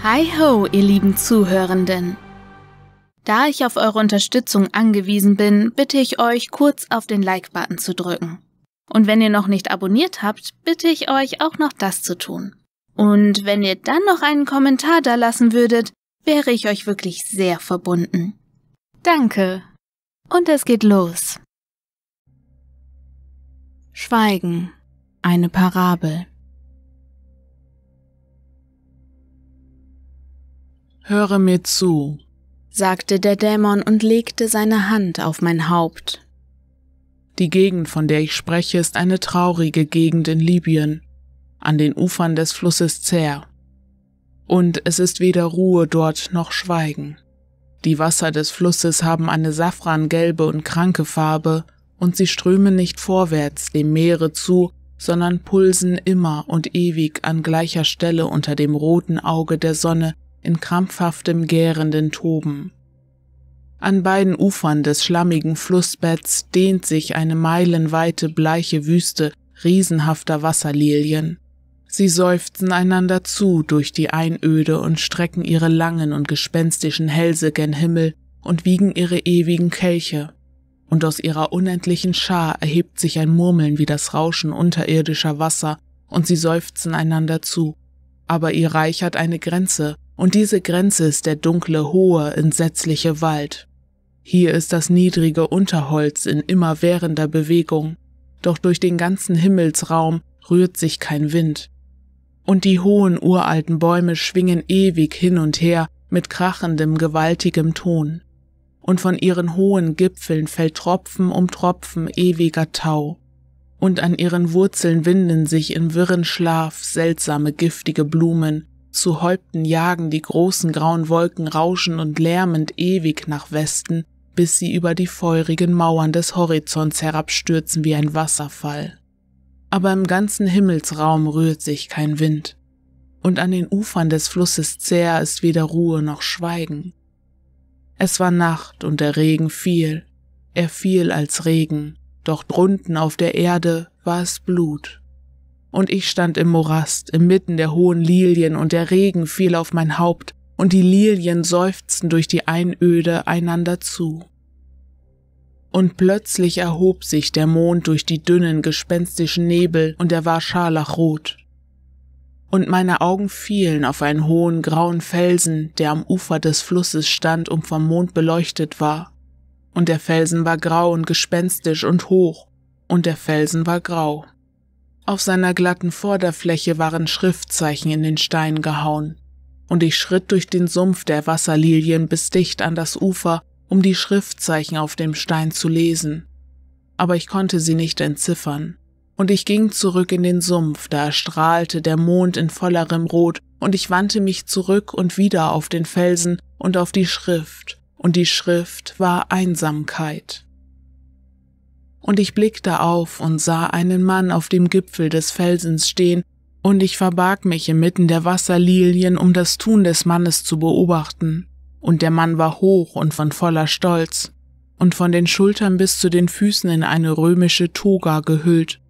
Hi ho, ihr lieben Zuhörenden! Da ich auf eure Unterstützung angewiesen bin, bitte ich euch, kurz auf den Like-Button zu drücken. Und wenn ihr noch nicht abonniert habt, bitte ich euch auch noch das zu tun. Und wenn ihr dann noch einen Kommentar da lassen würdet, wäre ich euch wirklich sehr verbunden. Danke. Und es geht los. Schweigen. Eine Parabel. Höre mir zu, sagte der Dämon und legte seine Hand auf mein Haupt. Die Gegend, von der ich spreche, ist eine traurige Gegend in Libyen, an den Ufern des Flusses Zer. Und es ist weder Ruhe dort noch Schweigen. Die Wasser des Flusses haben eine safrangelbe und kranke Farbe, und sie strömen nicht vorwärts dem Meere zu, sondern pulsen immer und ewig an gleicher Stelle unter dem roten Auge der Sonne, in krampfhaftem gärenden Toben. An beiden Ufern des schlammigen Flussbetts dehnt sich eine meilenweite bleiche Wüste riesenhafter Wasserlilien. Sie seufzen einander zu durch die Einöde und strecken ihre langen und gespenstischen Hälse gen Himmel und wiegen ihre ewigen Kelche. Und aus ihrer unendlichen Schar erhebt sich ein Murmeln wie das Rauschen unterirdischer Wasser, und sie seufzen einander zu. Aber ihr Reich hat eine Grenze, und diese Grenze ist der dunkle, hohe, entsetzliche Wald. Hier ist das niedrige Unterholz in immerwährender Bewegung, doch durch den ganzen Himmelsraum rührt sich kein Wind. Und die hohen uralten Bäume schwingen ewig hin und her mit krachendem, gewaltigem Ton. Und von ihren hohen Gipfeln fällt Tropfen um Tropfen ewiger Tau. Und an ihren Wurzeln winden sich in wirren Schlaf seltsame, giftige Blumen, zu Häupten jagen die großen grauen Wolken rauschend und lärmend ewig nach Westen, bis sie über die feurigen Mauern des Horizonts herabstürzen wie ein Wasserfall. Aber im ganzen Himmelsraum rührt sich kein Wind, und an den Ufern des Flusses Zer ist weder Ruhe noch Schweigen. Es war Nacht und der Regen fiel, er fiel als Regen, doch drunten auf der Erde war es Blut und ich stand im Morast, inmitten der hohen Lilien, und der Regen fiel auf mein Haupt, und die Lilien seufzten durch die Einöde einander zu. Und plötzlich erhob sich der Mond durch die dünnen, gespenstischen Nebel, und er war scharlachrot. Und meine Augen fielen auf einen hohen, grauen Felsen, der am Ufer des Flusses stand und vom Mond beleuchtet war. Und der Felsen war grau und gespenstisch und hoch, und der Felsen war grau. Auf seiner glatten Vorderfläche waren Schriftzeichen in den Stein gehauen, und ich schritt durch den Sumpf der Wasserlilien bis dicht an das Ufer, um die Schriftzeichen auf dem Stein zu lesen. Aber ich konnte sie nicht entziffern, und ich ging zurück in den Sumpf, da strahlte der Mond in vollerem Rot, und ich wandte mich zurück und wieder auf den Felsen und auf die Schrift, und die Schrift war Einsamkeit und ich blickte auf und sah einen Mann auf dem Gipfel des Felsens stehen, und ich verbarg mich inmitten der Wasserlilien, um das Tun des Mannes zu beobachten. Und der Mann war hoch und von voller Stolz, und von den Schultern bis zu den Füßen in eine römische Toga gehüllt,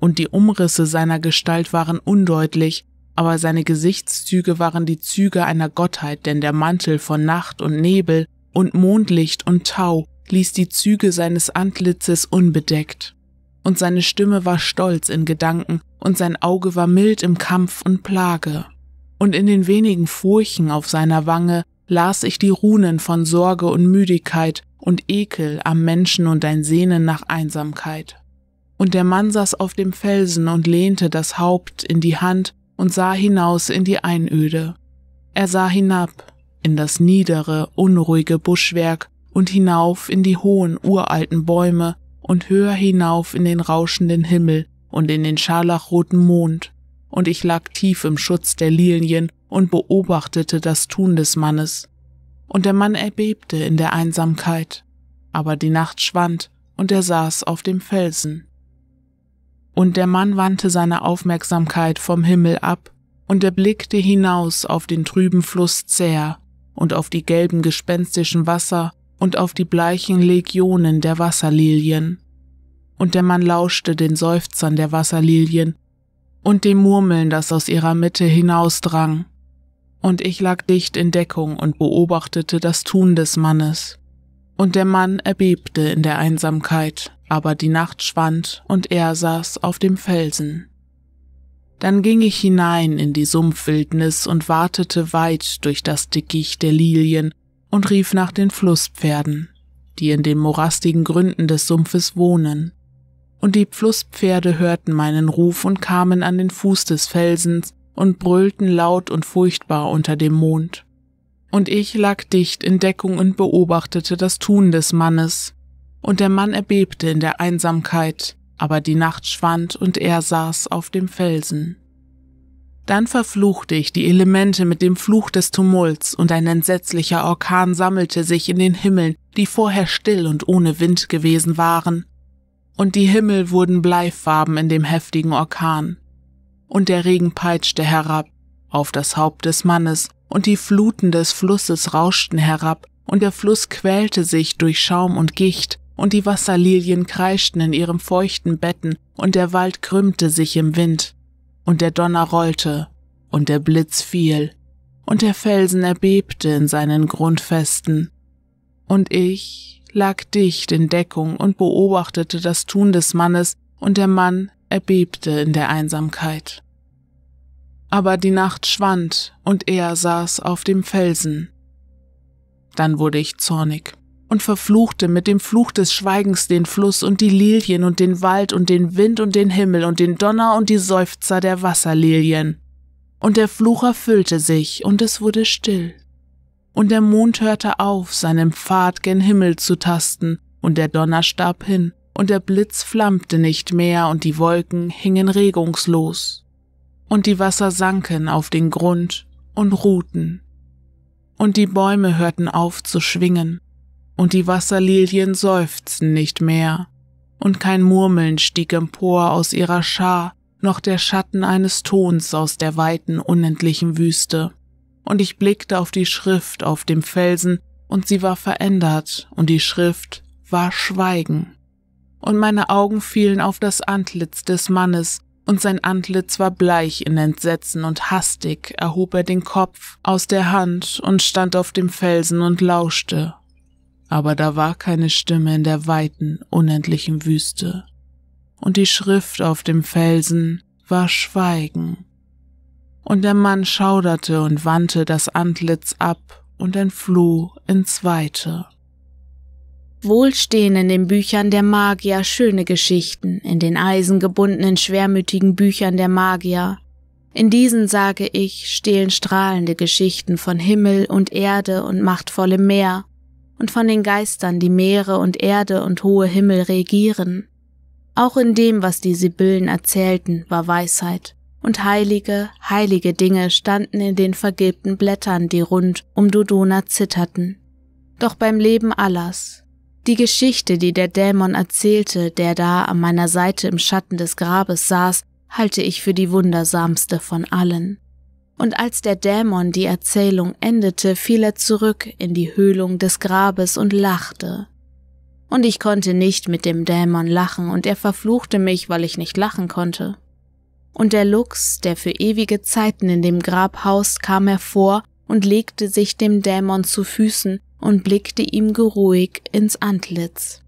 und die Umrisse seiner Gestalt waren undeutlich, aber seine Gesichtszüge waren die Züge einer Gottheit, denn der Mantel von Nacht und Nebel und Mondlicht und Tau ließ die Züge seines Antlitzes unbedeckt, und seine Stimme war stolz in Gedanken, und sein Auge war mild im Kampf und Plage. Und in den wenigen Furchen auf seiner Wange las ich die Runen von Sorge und Müdigkeit und Ekel am Menschen und ein Sehnen nach Einsamkeit. Und der Mann saß auf dem Felsen und lehnte das Haupt in die Hand und sah hinaus in die Einöde. Er sah hinab in das niedere, unruhige Buschwerk und hinauf in die hohen uralten Bäume und höher hinauf in den rauschenden Himmel und in den scharlachroten Mond, und ich lag tief im Schutz der Lilien und beobachtete das Tun des Mannes. Und der Mann erbebte in der Einsamkeit, aber die Nacht schwand, und er saß auf dem Felsen. Und der Mann wandte seine Aufmerksamkeit vom Himmel ab, und er blickte hinaus auf den trüben Fluss Zähr und auf die gelben gespenstischen Wasser und auf die bleichen Legionen der Wasserlilien. Und der Mann lauschte den Seufzern der Wasserlilien und dem Murmeln, das aus ihrer Mitte hinausdrang. Und ich lag dicht in Deckung und beobachtete das Tun des Mannes. Und der Mann erbebte in der Einsamkeit, aber die Nacht schwand und er saß auf dem Felsen. Dann ging ich hinein in die Sumpfwildnis und wartete weit durch das Dickicht der Lilien und rief nach den Flusspferden, die in den morastigen Gründen des Sumpfes wohnen. Und die Flusspferde hörten meinen Ruf und kamen an den Fuß des Felsens und brüllten laut und furchtbar unter dem Mond. Und ich lag dicht in Deckung und beobachtete das Tun des Mannes. Und der Mann erbebte in der Einsamkeit, aber die Nacht schwand und er saß auf dem Felsen. Dann verfluchte ich die Elemente mit dem Fluch des Tumults, und ein entsetzlicher Orkan sammelte sich in den Himmeln, die vorher still und ohne Wind gewesen waren. Und die Himmel wurden bleifarben in dem heftigen Orkan. Und der Regen peitschte herab, auf das Haupt des Mannes, und die Fluten des Flusses rauschten herab, und der Fluss quälte sich durch Schaum und Gicht, und die Wasserlilien kreischten in ihrem feuchten Betten, und der Wald krümmte sich im Wind und der Donner rollte, und der Blitz fiel, und der Felsen erbebte in seinen Grundfesten. Und ich lag dicht in Deckung und beobachtete das Tun des Mannes, und der Mann erbebte in der Einsamkeit. Aber die Nacht schwand, und er saß auf dem Felsen. Dann wurde ich zornig und verfluchte mit dem Fluch des Schweigens den Fluss und die Lilien und den Wald und den Wind und den Himmel und den Donner und die Seufzer der Wasserlilien. Und der Fluch erfüllte sich, und es wurde still. Und der Mond hörte auf, seinen Pfad gen Himmel zu tasten, und der Donner starb hin, und der Blitz flammte nicht mehr, und die Wolken hingen regungslos. Und die Wasser sanken auf den Grund und ruhten. Und die Bäume hörten auf zu schwingen, und die Wasserlilien seufzten nicht mehr, und kein Murmeln stieg empor aus ihrer Schar, noch der Schatten eines Tons aus der weiten, unendlichen Wüste. Und ich blickte auf die Schrift auf dem Felsen, und sie war verändert, und die Schrift war Schweigen. Und meine Augen fielen auf das Antlitz des Mannes, und sein Antlitz war bleich in Entsetzen und hastig erhob er den Kopf aus der Hand und stand auf dem Felsen und lauschte, aber da war keine Stimme in der weiten, unendlichen Wüste, und die Schrift auf dem Felsen war Schweigen. Und der Mann schauderte und wandte das Antlitz ab und entfloh ins Weite. Wohl stehen in den Büchern der Magier schöne Geschichten, in den eisengebundenen, schwermütigen Büchern der Magier. In diesen, sage ich, stehlen strahlende Geschichten von Himmel und Erde und machtvollem Meer, und von den Geistern, die Meere und Erde und hohe Himmel regieren. Auch in dem, was die Sibyllen erzählten, war Weisheit, und heilige, heilige Dinge standen in den vergilbten Blättern, die rund um Dodona zitterten. Doch beim Leben Allahs, die Geschichte, die der Dämon erzählte, der da an meiner Seite im Schatten des Grabes saß, halte ich für die wundersamste von allen und als der Dämon die Erzählung endete, fiel er zurück in die Höhlung des Grabes und lachte. Und ich konnte nicht mit dem Dämon lachen, und er verfluchte mich, weil ich nicht lachen konnte. Und der Luchs, der für ewige Zeiten in dem Grab haust, kam hervor und legte sich dem Dämon zu Füßen und blickte ihm geruhig ins Antlitz.